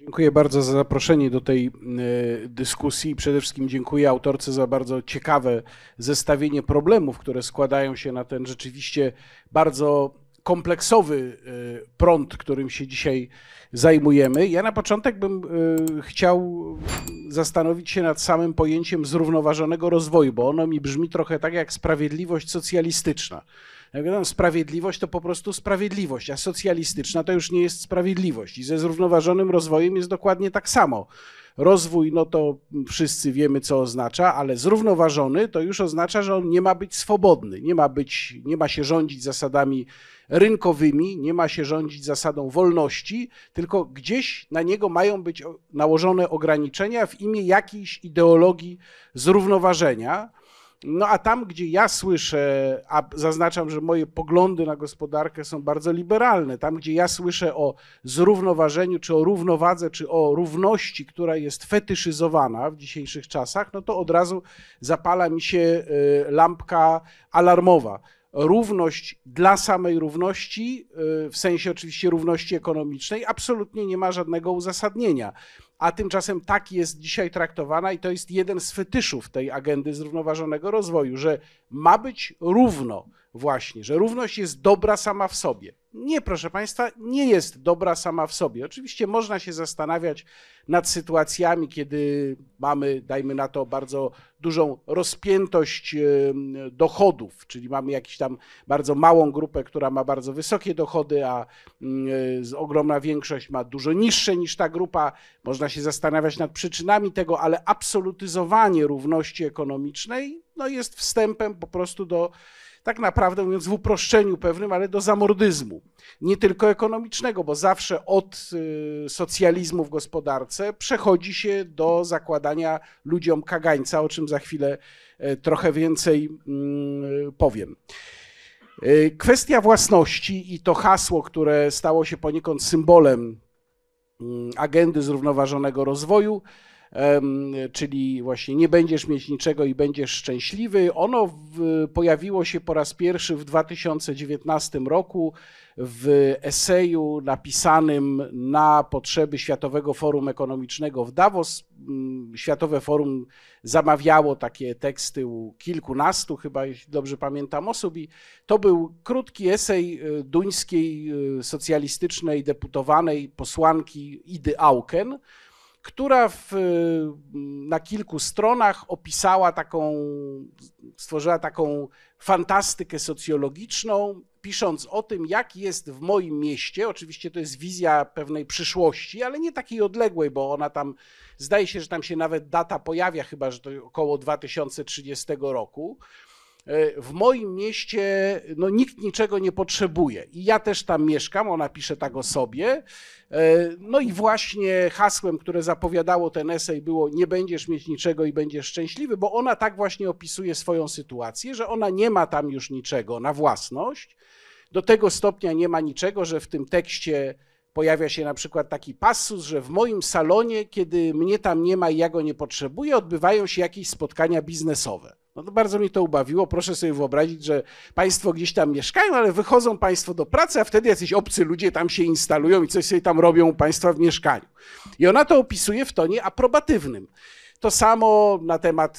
Dziękuję bardzo za zaproszenie do tej e, dyskusji. Przede wszystkim dziękuję autorce za bardzo ciekawe zestawienie problemów, które składają się na ten rzeczywiście bardzo kompleksowy e, prąd, którym się dzisiaj zajmujemy. Ja na początek bym e, chciał zastanowić się nad samym pojęciem zrównoważonego rozwoju, bo ono mi brzmi trochę tak jak sprawiedliwość socjalistyczna. Jak sprawiedliwość to po prostu sprawiedliwość, a socjalistyczna to już nie jest sprawiedliwość. I ze zrównoważonym rozwojem jest dokładnie tak samo. Rozwój, no to wszyscy wiemy, co oznacza, ale zrównoważony to już oznacza, że on nie ma być swobodny, nie ma, być, nie ma się rządzić zasadami rynkowymi, nie ma się rządzić zasadą wolności, tylko gdzieś na niego mają być nałożone ograniczenia w imię jakiejś ideologii zrównoważenia no a tam, gdzie ja słyszę, a zaznaczam, że moje poglądy na gospodarkę są bardzo liberalne, tam, gdzie ja słyszę o zrównoważeniu, czy o równowadze, czy o równości, która jest fetyszyzowana w dzisiejszych czasach, no to od razu zapala mi się y, lampka alarmowa równość dla samej równości, y, w sensie oczywiście równości ekonomicznej, absolutnie nie ma żadnego uzasadnienia a tymczasem tak jest dzisiaj traktowana i to jest jeden z fetyszów tej agendy zrównoważonego rozwoju, że ma być równo, właśnie, że równość jest dobra sama w sobie. Nie, proszę Państwa, nie jest dobra sama w sobie. Oczywiście można się zastanawiać nad sytuacjami, kiedy mamy, dajmy na to, bardzo dużą rozpiętość dochodów, czyli mamy jakąś tam bardzo małą grupę, która ma bardzo wysokie dochody, a mm, e, ogromna większość ma dużo niższe niż ta grupa. Można się zastanawiać nad przyczynami tego, ale absolutyzowanie równości ekonomicznej no, jest wstępem po prostu do tak naprawdę mówiąc w uproszczeniu pewnym, ale do zamordyzmu. Nie tylko ekonomicznego, bo zawsze od y, socjalizmu w gospodarce przechodzi się do zakładania ludziom kagańca, o czym za chwilę e, trochę więcej mm, powiem. E, kwestia własności i to hasło, które stało się poniekąd symbolem mm, agendy zrównoważonego rozwoju, czyli właśnie nie będziesz mieć niczego i będziesz szczęśliwy. Ono pojawiło się po raz pierwszy w 2019 roku w eseju napisanym na potrzeby Światowego Forum Ekonomicznego w Davos. Mm, Światowe Forum zamawiało takie teksty u kilkunastu, chyba jeśli dobrze pamiętam, osób i to był krótki esej e, duńskiej e, socjalistycznej deputowanej posłanki Idy Auken, która w, y, na kilku stronach opisała taką, stworzyła taką fantastykę socjologiczną, pisząc o tym, jak jest w moim mieście. Oczywiście to jest wizja pewnej przyszłości, ale nie takiej odległej, bo ona tam, zdaje się, że tam się nawet data pojawia, chyba że to około 2030 roku. E, w moim mieście no, nikt niczego nie potrzebuje. I ja też tam mieszkam, ona pisze tak o sobie. E, no i właśnie hasłem, które zapowiadało ten esej było nie będziesz mieć niczego i będziesz szczęśliwy, bo ona tak właśnie opisuje swoją sytuację, że ona nie ma tam już niczego na własność. Do tego stopnia nie ma niczego, że w tym tekście pojawia się na przykład taki pasus, że w moim salonie, kiedy mnie tam nie ma i ja go nie potrzebuję, odbywają się jakieś spotkania biznesowe. No to bardzo mi to ubawiło. Proszę sobie wyobrazić, że państwo gdzieś tam mieszkają, ale wychodzą państwo do pracy, a wtedy jacyś obcy ludzie tam się instalują i coś sobie tam robią u państwa w mieszkaniu. I ona to opisuje w tonie aprobatywnym. To samo na temat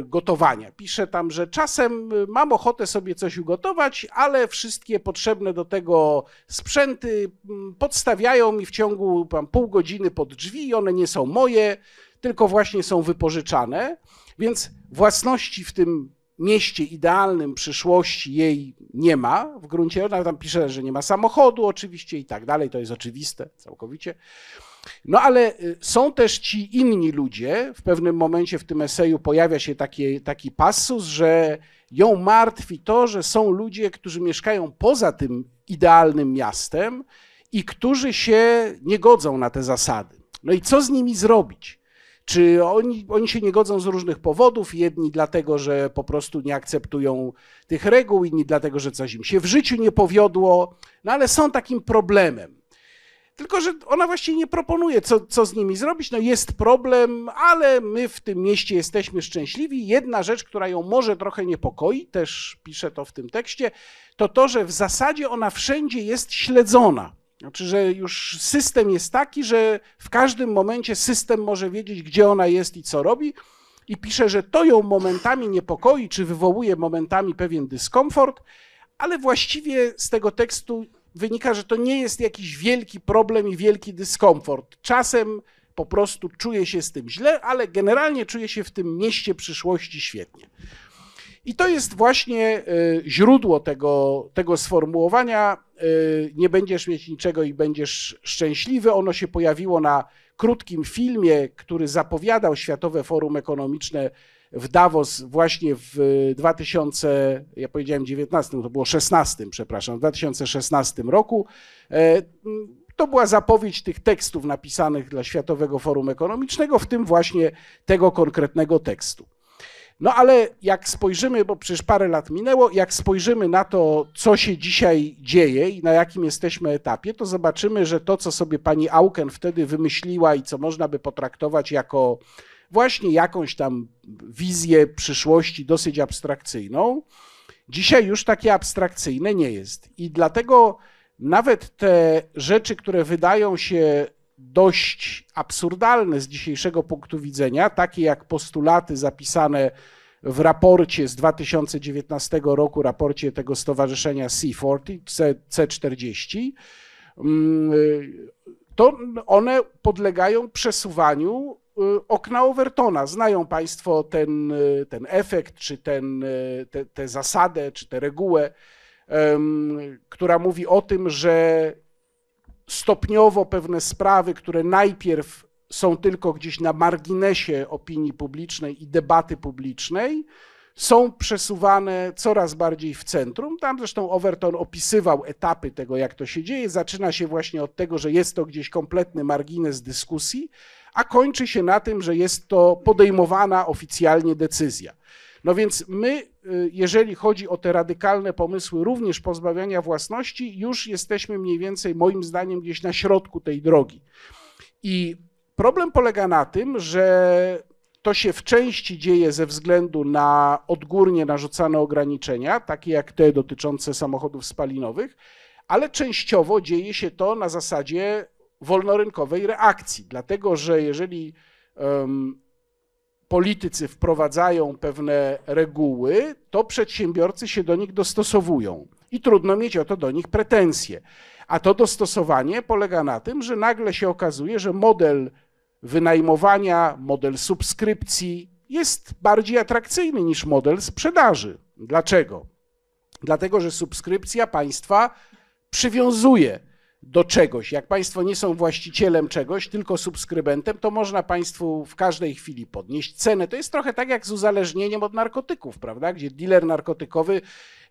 y, gotowania. Piszę tam, że czasem y, mam ochotę sobie coś ugotować, ale wszystkie potrzebne do tego sprzęty mm, podstawiają mi w ciągu tam, pół godziny pod drzwi i one nie są moje, tylko właśnie są wypożyczane. Więc własności w tym mieście idealnym przyszłości jej nie ma w gruncie. Ona tam pisze, że nie ma samochodu oczywiście i tak dalej, to jest oczywiste całkowicie. No ale y, są też ci inni ludzie, w pewnym momencie w tym eseju pojawia się taki, taki passus, że ją martwi to, że są ludzie, którzy mieszkają poza tym idealnym miastem i którzy się nie godzą na te zasady. No i co z nimi zrobić? Czy oni, oni się nie godzą z różnych powodów? Jedni dlatego, że po prostu nie akceptują tych reguł, inni dlatego, że coś im się w życiu nie powiodło, no ale są takim problemem. Tylko, że ona właśnie nie proponuje, co, co z nimi zrobić. No jest problem, ale my w tym mieście jesteśmy szczęśliwi. Jedna rzecz, która ją może trochę niepokoi, też piszę to w tym tekście, to to, że w zasadzie ona wszędzie jest śledzona. Znaczy, że już system jest taki, że w każdym momencie system może wiedzieć, gdzie ona jest i co robi. I pisze, że to ją momentami niepokoi, czy wywołuje momentami pewien dyskomfort, ale właściwie z tego tekstu wynika, że to nie jest jakiś wielki problem i wielki dyskomfort. Czasem po prostu czuję się z tym źle, ale generalnie czuję się w tym mieście przyszłości świetnie. I to jest właśnie e, źródło tego, tego sformułowania. E, nie będziesz mieć niczego i będziesz szczęśliwy. Ono się pojawiło na krótkim filmie, który zapowiadał Światowe Forum Ekonomiczne w Davos właśnie w 2000, ja powiedziałem 19, to było 16, przepraszam, w 2016 roku. E, to była zapowiedź tych tekstów napisanych dla Światowego Forum Ekonomicznego, w tym właśnie tego konkretnego tekstu. No ale jak spojrzymy, bo przecież parę lat minęło, jak spojrzymy na to, co się dzisiaj dzieje i na jakim jesteśmy etapie, to zobaczymy, że to, co sobie pani Auken wtedy wymyśliła i co można by potraktować jako właśnie jakąś tam wizję przyszłości dosyć abstrakcyjną. Dzisiaj już takie abstrakcyjne nie jest. I dlatego nawet te rzeczy, które wydają się dość absurdalne z dzisiejszego punktu widzenia, takie jak postulaty zapisane w raporcie z 2019 roku, raporcie tego stowarzyszenia C40, C40, mm, to one podlegają przesuwaniu Y, okna Overtona. Znają Państwo ten, y, ten efekt, czy ten, y, te, tę zasadę, czy tę regułę, która mówi o tym, że stopniowo pewne sprawy, które najpierw są tylko gdzieś na marginesie opinii publicznej i debaty publicznej, są przesuwane coraz bardziej w centrum. Tam zresztą Overton opisywał etapy tego, jak to się dzieje. Zaczyna się właśnie od tego, że jest to gdzieś kompletny margines dyskusji, a kończy się na tym, że jest to podejmowana oficjalnie decyzja. No więc my, y, jeżeli chodzi o te radykalne pomysły, również pozbawiania własności, już jesteśmy mniej więcej, moim zdaniem, gdzieś na środku tej drogi. I problem polega na tym, że to się w części dzieje ze względu na odgórnie narzucane ograniczenia, takie jak te dotyczące samochodów spalinowych, ale częściowo dzieje się to na zasadzie wolnorynkowej reakcji, dlatego że jeżeli um, politycy wprowadzają pewne reguły, to przedsiębiorcy się do nich dostosowują i trudno mieć o to do nich pretensje. A to dostosowanie polega na tym, że nagle się okazuje, że model wynajmowania, model subskrypcji jest bardziej atrakcyjny niż model sprzedaży. Dlaczego? Dlatego, że subskrypcja państwa przywiązuje do czegoś. Jak Państwo nie są właścicielem czegoś, tylko subskrybentem, to można Państwu w każdej chwili podnieść cenę. To jest trochę tak jak z uzależnieniem od narkotyków, prawda? Gdzie dealer narkotykowy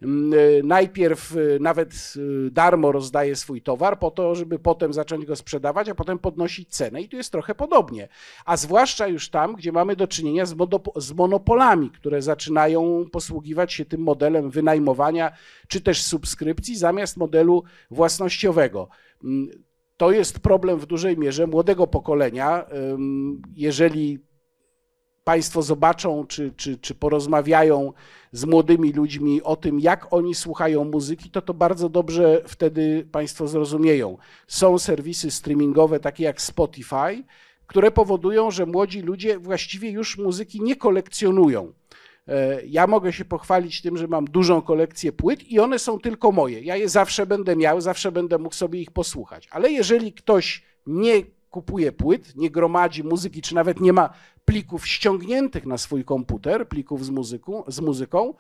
mm, y, najpierw y, nawet y, darmo rozdaje swój towar po to, żeby potem zacząć go sprzedawać, a potem podnosić cenę. I tu jest trochę podobnie. A zwłaszcza już tam, gdzie mamy do czynienia z, z monopolami, które zaczynają posługiwać się tym modelem wynajmowania czy też subskrypcji zamiast modelu własnościowego. Mm, to jest problem w dużej mierze młodego pokolenia. Jeżeli Państwo zobaczą czy, czy, czy porozmawiają z młodymi ludźmi o tym, jak oni słuchają muzyki, to to bardzo dobrze wtedy Państwo zrozumieją. Są serwisy streamingowe takie jak Spotify, które powodują, że młodzi ludzie właściwie już muzyki nie kolekcjonują E, ja mogę się pochwalić tym, że mam dużą kolekcję płyt i one są tylko moje. Ja je zawsze będę miał, zawsze będę mógł sobie ich posłuchać. Ale jeżeli ktoś nie kupuje płyt, nie gromadzi muzyki, czy nawet nie ma plików ściągniętych na swój komputer, plików z, muzyku, z muzyką,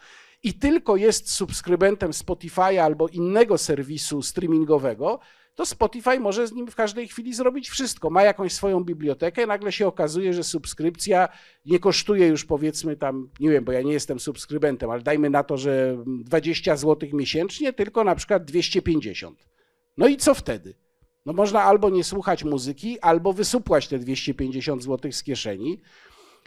i tylko jest subskrybentem Spotify'a albo innego serwisu streamingowego, to Spotify może z nim w każdej chwili zrobić wszystko. Ma jakąś swoją bibliotekę, nagle się okazuje, że subskrypcja nie kosztuje już powiedzmy tam, nie wiem, bo ja nie jestem subskrybentem, ale dajmy na to, że 20 zł miesięcznie, tylko na przykład 250. No i co wtedy? No można albo nie słuchać muzyki, albo wysupłać te 250 zł z kieszeni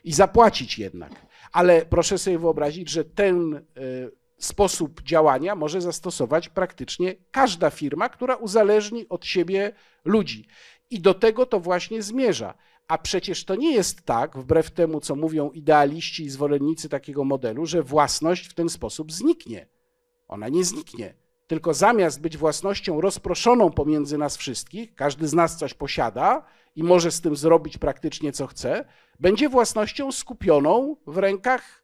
i zapłacić jednak. Ale proszę sobie wyobrazić, że ten y, sposób działania może zastosować praktycznie każda firma, która uzależni od siebie ludzi. I do tego to właśnie zmierza. A przecież to nie jest tak, wbrew temu, co mówią idealiści i zwolennicy takiego modelu, że własność w ten sposób zniknie. Ona nie zniknie. Tylko zamiast być własnością rozproszoną pomiędzy nas wszystkich, każdy z nas coś posiada i może z tym zrobić praktycznie co chce, będzie własnością skupioną w rękach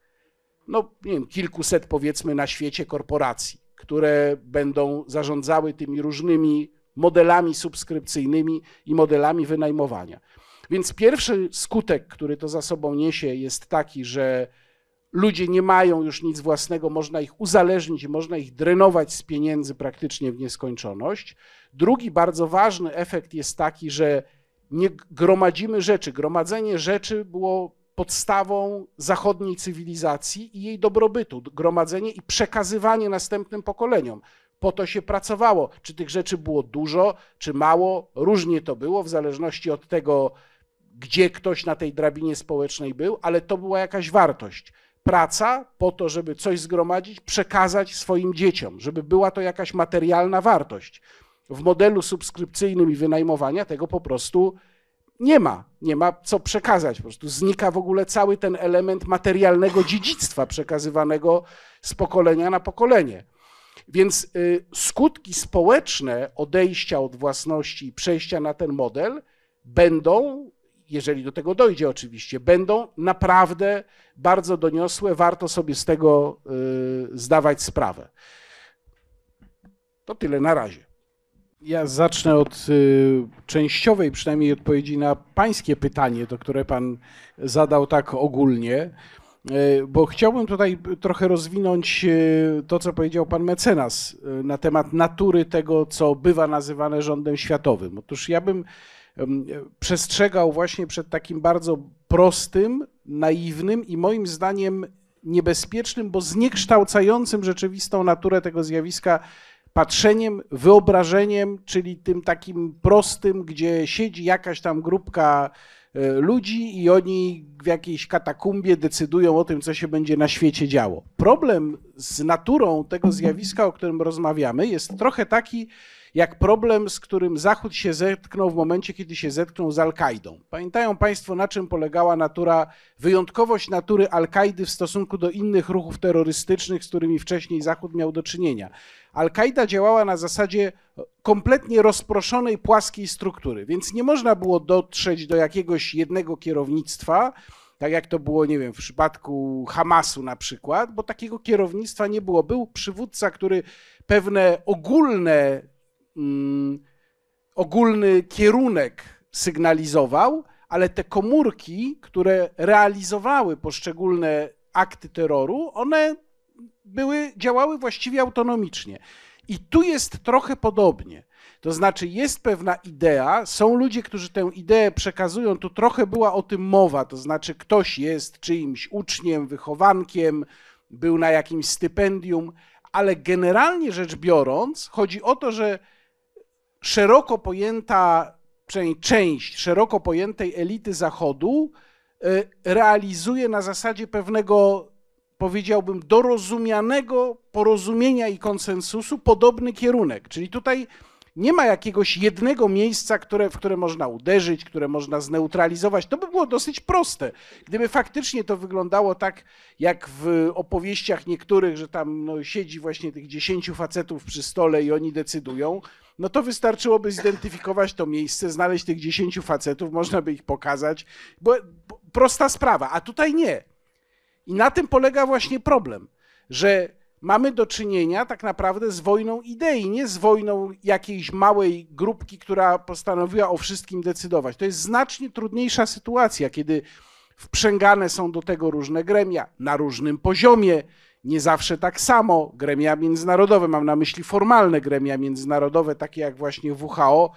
no nie wiem, kilkuset powiedzmy na świecie korporacji, które będą zarządzały tymi różnymi modelami subskrypcyjnymi i modelami wynajmowania. Więc pierwszy skutek, który to za sobą niesie, jest taki, że ludzie nie mają już nic własnego, można ich uzależnić, można ich drenować z pieniędzy praktycznie w nieskończoność. Drugi bardzo ważny efekt jest taki, że nie gromadzimy rzeczy. Gromadzenie rzeczy było podstawą zachodniej cywilizacji i jej dobrobytu, gromadzenie i przekazywanie następnym pokoleniom. Po to się pracowało. Czy tych rzeczy było dużo, czy mało, różnie to było, w zależności od tego, gdzie ktoś na tej drabinie społecznej był, ale to była jakaś wartość. Praca po to, żeby coś zgromadzić, przekazać swoim dzieciom, żeby była to jakaś materialna wartość. W modelu subskrypcyjnym i wynajmowania tego po prostu nie ma, nie ma co przekazać. Po prostu znika w ogóle cały ten element materialnego dziedzictwa przekazywanego z pokolenia na pokolenie. Więc y, skutki społeczne odejścia od własności i przejścia na ten model będą, jeżeli do tego dojdzie oczywiście, będą naprawdę bardzo doniosłe. Warto sobie z tego y, zdawać sprawę. To tyle na razie. Ja zacznę od y, częściowej przynajmniej odpowiedzi na pańskie pytanie, to które pan zadał tak ogólnie, y, bo chciałbym tutaj trochę rozwinąć y, to, co powiedział pan mecenas y, na temat natury tego, co bywa nazywane rządem światowym. Otóż ja bym przestrzegał właśnie przed takim bardzo prostym, naiwnym i moim zdaniem niebezpiecznym, bo zniekształcającym rzeczywistą naturę tego zjawiska patrzeniem, wyobrażeniem, czyli tym takim prostym, gdzie siedzi jakaś tam grupka e, ludzi i oni w jakiejś katakumbie decydują o tym, co się będzie na świecie działo. Problem z naturą tego mhm. zjawiska, o którym rozmawiamy, jest trochę taki jak problem, z którym Zachód się zetknął w momencie, kiedy się zetknął z Al-Kaidą. Pamiętają Państwo, na czym polegała natura, wyjątkowość natury Al-Kaidy w stosunku do innych ruchów terrorystycznych, z którymi wcześniej Zachód miał do czynienia. Al-Kaida działała na zasadzie kompletnie rozproszonej, płaskiej struktury, więc nie można było dotrzeć do jakiegoś jednego kierownictwa tak jak to było, nie wiem, w przypadku Hamasu na przykład, bo takiego kierownictwa nie było. Był przywódca, który pewne ogólne, mm, ogólny kierunek sygnalizował, ale te komórki, które realizowały poszczególne akty terroru, one były, działały właściwie autonomicznie. I tu jest trochę podobnie. To znaczy jest pewna idea, są ludzie, którzy tę ideę przekazują, tu trochę była o tym mowa, to znaczy ktoś jest czyimś uczniem, wychowankiem, był na jakimś stypendium, ale generalnie rzecz biorąc, chodzi o to, że szeroko pojęta, przynajmniej część szeroko pojętej elity Zachodu e, realizuje na zasadzie pewnego, powiedziałbym, dorozumianego porozumienia i konsensusu podobny kierunek. Czyli tutaj nie ma jakiegoś jednego miejsca, które, w które można uderzyć, które można zneutralizować. To by było dosyć proste. Gdyby faktycznie to wyglądało tak, jak w opowieściach niektórych, że tam no, siedzi właśnie tych dziesięciu facetów przy stole i oni decydują, no to wystarczyłoby zidentyfikować to miejsce, znaleźć tych dziesięciu facetów, można by ich pokazać, bo, bo prosta sprawa, a tutaj nie. I na tym polega właśnie problem, że mamy do czynienia tak naprawdę z wojną idei, nie z wojną jakiejś małej grupki, która postanowiła o wszystkim decydować. To jest znacznie trudniejsza sytuacja, kiedy wprzęgane są do tego różne gremia na różnym poziomie, nie zawsze tak samo. Gremia międzynarodowe, mam na myśli formalne gremia międzynarodowe, takie jak właśnie WHO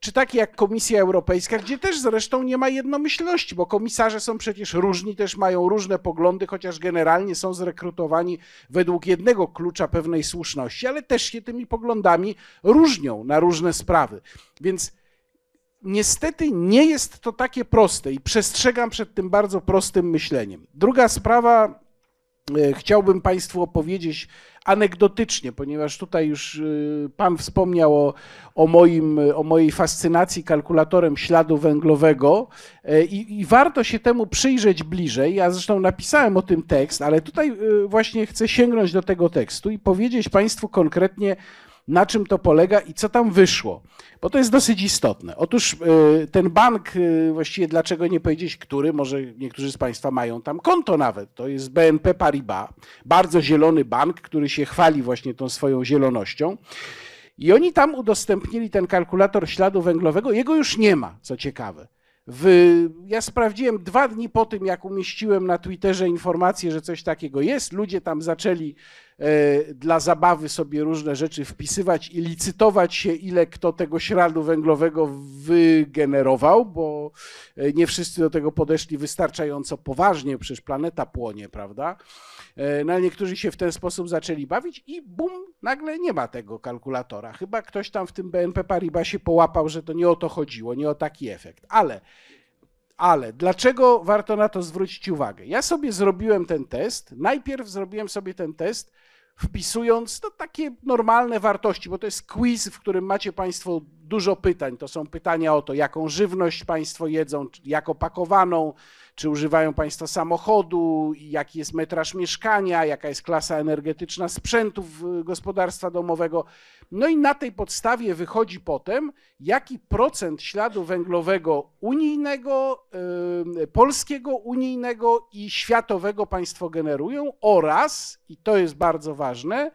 czy takie jak Komisja Europejska, gdzie też zresztą nie ma jednomyślności, bo komisarze są przecież różni, też mają różne poglądy, chociaż generalnie są zrekrutowani według jednego klucza pewnej słuszności, ale też się tymi poglądami różnią na różne sprawy. Więc niestety nie jest to takie proste i przestrzegam przed tym bardzo prostym myśleniem. Druga sprawa, E, chciałbym Państwu opowiedzieć anegdotycznie, ponieważ tutaj już e, Pan wspomniał o, o, moim, o mojej fascynacji kalkulatorem śladu węglowego e, i, i, warto się temu przyjrzeć bliżej. Ja zresztą napisałem o tym tekst, ale tutaj właśnie chcę sięgnąć do tego tekstu i powiedzieć Państwu konkretnie, na czym to polega i co tam wyszło, bo to jest dosyć istotne. Otóż y, ten bank, y, właściwie dlaczego nie powiedzieć który, może niektórzy z Państwa mają tam konto nawet, to jest BNP Paribas, bardzo zielony bank, który się chwali właśnie tą swoją zielonością. I oni tam udostępnili ten kalkulator śladu węglowego. Jego już nie ma, co ciekawe. W, ja sprawdziłem dwa dni po tym, jak umieściłem na Twitterze informację, że coś takiego jest. Ludzie tam zaczęli E, dla zabawy sobie różne rzeczy wpisywać i licytować się, ile kto tego śladu węglowego wygenerował, bo e, nie wszyscy do tego podeszli wystarczająco poważnie, przecież planeta płonie, prawda? E, no ale niektórzy się w ten sposób zaczęli bawić i bum, nagle nie ma tego kalkulatora. Chyba ktoś tam w tym BNP Paribas się połapał, że to nie o to chodziło, nie o taki efekt. Ale ale dlaczego warto na to zwrócić uwagę? Ja sobie zrobiłem ten test. Najpierw zrobiłem sobie ten test, wpisując no, takie normalne wartości, bo to jest quiz, w którym macie Państwo dużo pytań. To są pytania o to, jaką żywność Państwo jedzą, jak opakowaną, czy używają Państwo samochodu, jaki jest metraż mieszkania, jaka jest klasa energetyczna sprzętów gospodarstwa domowego. No i na tej podstawie wychodzi potem, jaki procent śladu węglowego unijnego, polskiego unijnego i światowego Państwo generują oraz, i to jest bardzo ważne,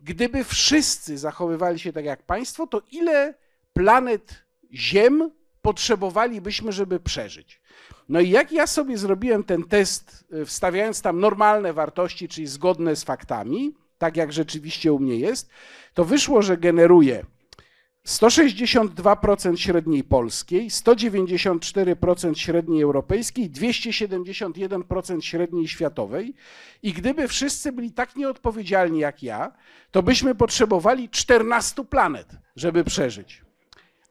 gdyby wszyscy zachowywali się tak jak Państwo, to ile planet Ziem potrzebowalibyśmy, żeby przeżyć. No i jak ja sobie zrobiłem ten test, y, wstawiając tam normalne wartości, czyli zgodne z faktami, tak jak rzeczywiście u mnie jest, to wyszło, że generuje 162% średniej polskiej, 194% średniej europejskiej, 271% średniej światowej. I gdyby wszyscy byli tak nieodpowiedzialni jak ja, to byśmy potrzebowali 14 planet, żeby przeżyć.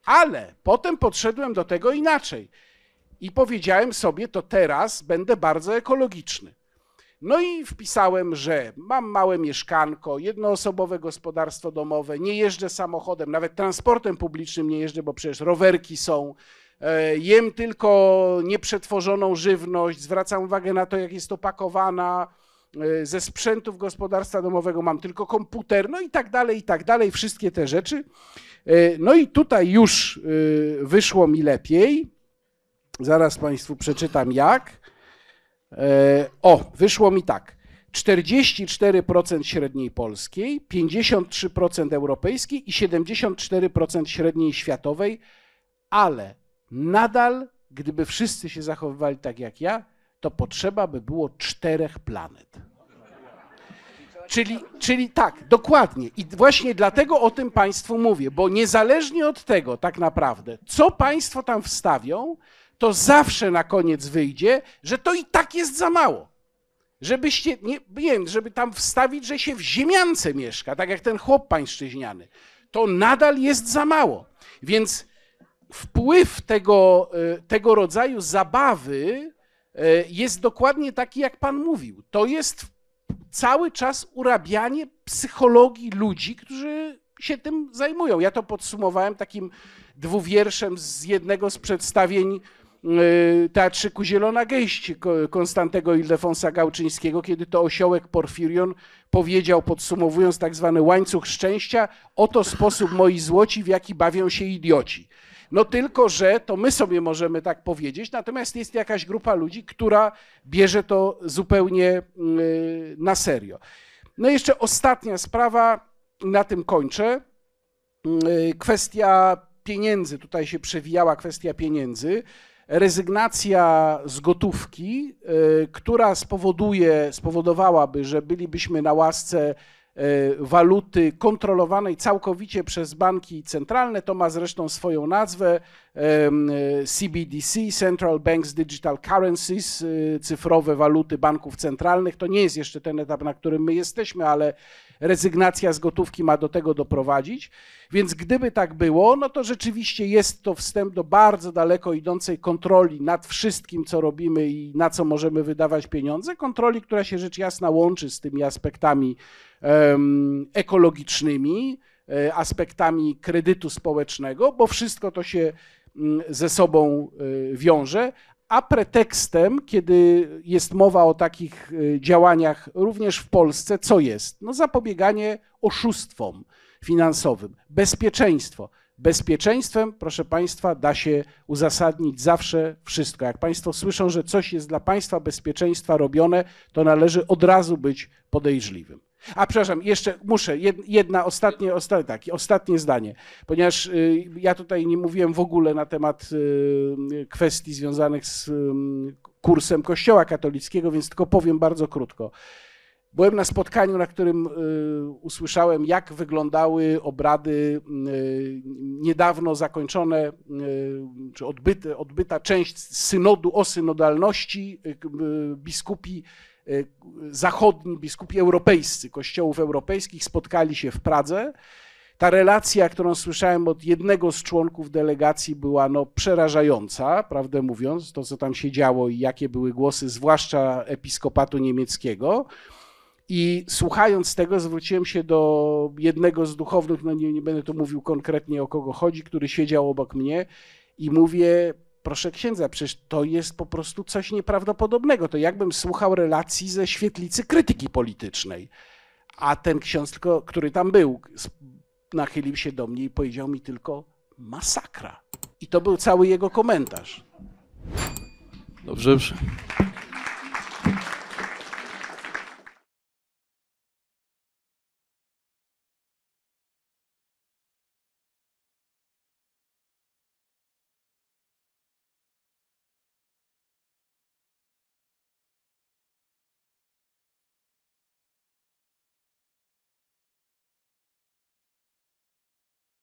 Ale potem podszedłem do tego inaczej. I powiedziałem sobie, to teraz będę bardzo ekologiczny. No i wpisałem, że mam małe mieszkanko, jednoosobowe gospodarstwo domowe, nie jeżdżę samochodem, nawet transportem publicznym nie jeżdżę, bo przecież rowerki są. E, jem tylko nieprzetworzoną żywność, zwracam uwagę na to, jak jest opakowana. E, ze sprzętów gospodarstwa domowego mam tylko komputer, no i tak dalej, i tak dalej, wszystkie te rzeczy. E, no i tutaj już wyszło mi lepiej. Zaraz Państwu przeczytam jak. E, o, wyszło mi tak. 44% średniej polskiej, 53% europejskiej i 74% średniej światowej, ale nadal, gdyby wszyscy się zachowywali tak jak ja, to potrzeba by było czterech planet. Czyli, czyli tak, dokładnie. I właśnie dlatego o tym Państwu mówię, bo niezależnie od tego, tak naprawdę, co Państwo tam wstawią, to zawsze na koniec wyjdzie, że to i tak jest za mało. Żebyście, nie, nie wiem, żeby tam wstawić, że się w ziemiance mieszka, tak jak ten chłop pańszczyźniany. To nadal jest za mało. Więc wpływ tego, y, tego rodzaju zabawy y, jest dokładnie taki, jak Pan mówił. To jest cały czas urabianie psychologii ludzi, którzy się tym zajmują. Ja to podsumowałem takim dwuwierszem z jednego z przedstawień Y, Teatrzyku Zielona Gęść Konstantego Ildefonsa Gałczyńskiego, kiedy to osiołek Porfirion powiedział, podsumowując tak zwany łańcuch szczęścia, oto sposób moi złoci, w jaki bawią się idioci. No tylko, że to my sobie możemy tak powiedzieć, natomiast jest jakaś grupa ludzi, która bierze to zupełnie y, na serio. No i jeszcze ostatnia sprawa, na tym kończę. Y, kwestia pieniędzy, tutaj się przewijała kwestia pieniędzy rezygnacja z gotówki, e, która spowoduje, spowodowałaby, że bylibyśmy na łasce e, waluty kontrolowanej całkowicie przez banki centralne. To ma zresztą swoją nazwę CBDC, e, Central Banks Digital Currencies, cyfrowe waluty banków centralnych. To nie jest jeszcze ten etap, na którym my jesteśmy, ale rezygnacja z gotówki ma do tego doprowadzić. Więc gdyby tak było, no to rzeczywiście jest to wstęp do bardzo daleko idącej kontroli nad wszystkim, co robimy i na co możemy wydawać pieniądze. Kontroli, która się rzecz jasna łączy z tymi aspektami um, ekologicznymi, e, aspektami kredytu społecznego, bo wszystko to się mm, ze sobą e, wiąże, a pretekstem, kiedy jest mowa o takich y, działaniach również w Polsce, co jest? No zapobieganie oszustwom finansowym, bezpieczeństwo. Bezpieczeństwem, proszę Państwa, da się uzasadnić zawsze wszystko. Jak Państwo słyszą, że coś jest dla Państwa bezpieczeństwa robione, to należy od razu być podejrzliwym. A przepraszam, jeszcze muszę, jedna ostatnie, ostatnie, tak, ostatnie zdanie, ponieważ y, ja tutaj nie mówiłem w ogóle na temat y, kwestii związanych z kursem Kościoła katolickiego, więc tylko powiem bardzo krótko. Byłem na spotkaniu, na którym y, usłyszałem, jak wyglądały obrady niedawno zakończone, czy odbyte, odbyta część synodu o synodalności. Biskupi E, zachodni, biskupi europejscy, kościołów europejskich spotkali się w Pradze. Ta relacja, którą słyszałem od jednego z członków delegacji, była no, przerażająca, prawdę mówiąc, to co tam się działo i jakie były głosy, zwłaszcza episkopatu niemieckiego. I słuchając tego, zwróciłem się do jednego z duchownych, no nie, nie będę tu mówił konkretnie o kogo chodzi, który siedział obok mnie i mówię: proszę księdza, przecież to jest po prostu coś nieprawdopodobnego. To jakbym słuchał relacji ze świetlicy krytyki politycznej. A ten ksiądz, tylko, który tam był, nachylił się do mnie i powiedział mi tylko masakra. I to był cały jego komentarz. Dobrze.